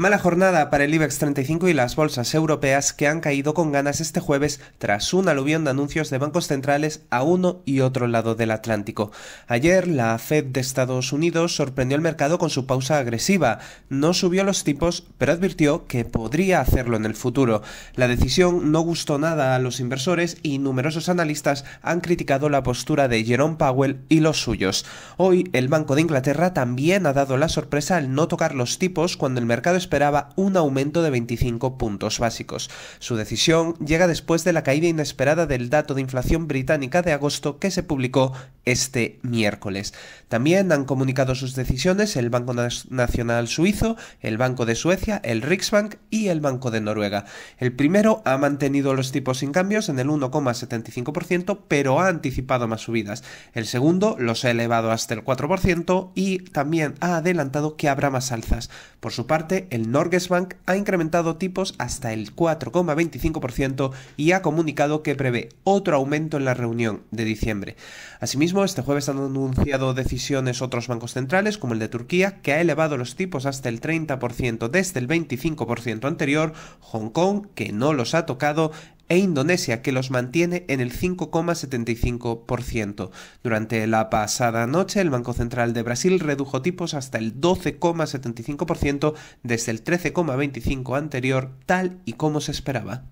Mala jornada para el IBEX 35 y las bolsas europeas que han caído con ganas este jueves tras un aluvión de anuncios de bancos centrales a uno y otro lado del Atlántico. Ayer la Fed de Estados Unidos sorprendió al mercado con su pausa agresiva. No subió los tipos, pero advirtió que podría hacerlo en el futuro. La decisión no gustó nada a los inversores y numerosos analistas han criticado la postura de Jerome Powell y los suyos. Hoy el Banco de Inglaterra también ha dado la sorpresa al no tocar los tipos cuando el mercado esperaba un aumento de 25 puntos básicos. Su decisión llega después de la caída inesperada del dato de inflación británica de agosto que se publicó este miércoles. También han comunicado sus decisiones el Banco Nacional Suizo, el Banco de Suecia, el Riksbank y el Banco de Noruega. El primero ha mantenido los tipos sin cambios en el 1,75%, pero ha anticipado más subidas. El segundo los ha elevado hasta el 4% y también ha adelantado que habrá más alzas. Por su parte, el Norgesbank ha incrementado tipos hasta el 4,25% y ha comunicado que prevé otro aumento en la reunión de diciembre. Asimismo, este jueves han anunciado decisiones otros bancos centrales, como el de Turquía, que ha elevado los tipos hasta el 30% desde el 25% anterior, Hong Kong, que no los ha tocado, e Indonesia, que los mantiene en el 5,75%. Durante la pasada noche, el Banco Central de Brasil redujo tipos hasta el 12,75% desde el 13,25% anterior, tal y como se esperaba.